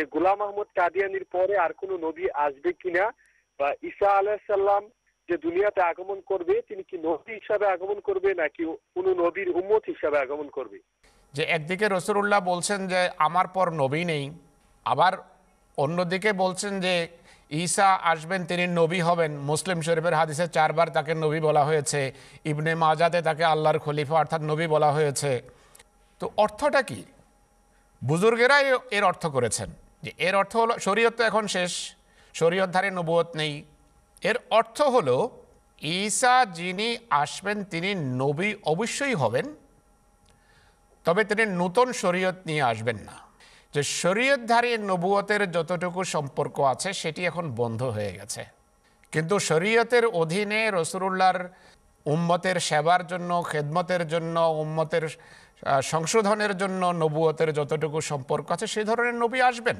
যে গোলাম আহমদ কাদিয়ানির পরে আর কোনো নবী আসবে কিনা বা ঈসা আলাহিসাল্লাম যে দুনিয়াতে আগমন করবে তিনি কি নবী হিসাবে আগমন করবে নাকি কোন নবীর উম্মত হিসাবে আগমন করবে যে একদিকে রসুল্লাহ বলছেন যে আমার পর নবী নেই আবার অন্যদিকে বলছেন যে ঈসা আসবেন তিনি নবী হবেন মুসলিম শরীফের হাদিসে চারবার তাকে নবী বলা হয়েছে ইবনে মাজাতে তাকে আল্লাহর খলিফা অর্থাৎ নবী বলা হয়েছে তো অর্থটা কি বুজুর্গেরাই এর অর্থ করেছেন যে এর অর্থ হলো শরীয়ত তো এখন শেষ ধারে নবুয়ত নেই এর অর্থ হলো ঈসা যিনি আসবেন তিনি নবী অবশ্যই হবেন তবে তিনি নতুন শরীয়ত নিয়ে আসবেন না যে ধারে নবুয়তের যতটুকু সম্পর্ক আছে সেটি এখন বন্ধ হয়ে গেছে কিন্তু শরীয়তের অধীনে রসুল্লাহর উম্মতের সেবার জন্য খেদমতের জন্য উম্মতের সংশোধনের জন্য নবুয়তের যতটুকু সম্পর্ক আছে সেই ধরনের নবী আসবেন